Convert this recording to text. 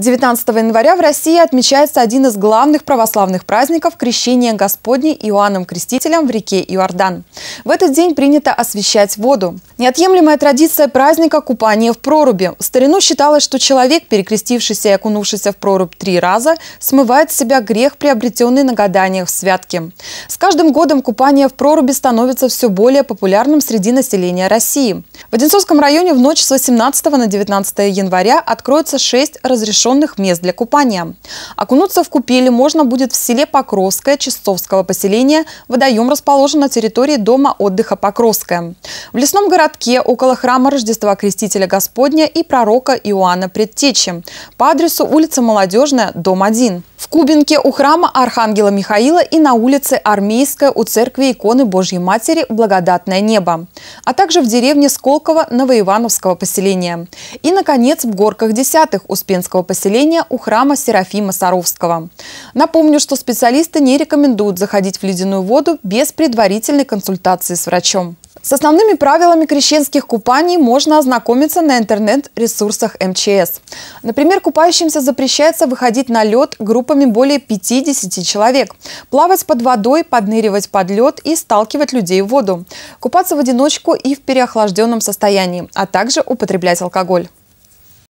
19 января в России отмечается один из главных православных праздников – Крещение Господне Иоанном Крестителем в реке Иордан. В этот день принято освещать воду. Неотъемлемая традиция праздника – купание в проруби. В старину считалось, что человек, перекрестившийся и окунувшийся в прорубь три раза, смывает с себя грех, приобретенный на гаданиях в святке. С каждым годом купание в проруби становится все более популярным среди населения России. В Одинцовском районе в ночь с 18 на 19 января откроется 6 разрешенных мест для купания. Окунуться в купели можно будет в селе Покровское Чистовского поселения. Водоем расположен на территории дома отдыха Покровское. В лесном городке около храма Рождества Крестителя Господня и пророка Иоанна Предтечи по адресу улица Молодежная, дом 1. В Кубинке у храма Архангела Михаила и на улице Армейская у церкви иконы Божьей Матери «Благодатное небо», а также в деревне Сколково Новоивановского поселения. И, наконец, в Горках Десятых Успенского поселения у храма Серафима Саровского. Напомню, что специалисты не рекомендуют заходить в ледяную воду без предварительной консультации с врачом. С основными правилами крещенских купаний можно ознакомиться на интернет-ресурсах МЧС. Например, купающимся запрещается выходить на лед группами более 50 человек, плавать под водой, подныривать под лед и сталкивать людей в воду, купаться в одиночку и в переохлажденном состоянии, а также употреблять алкоголь.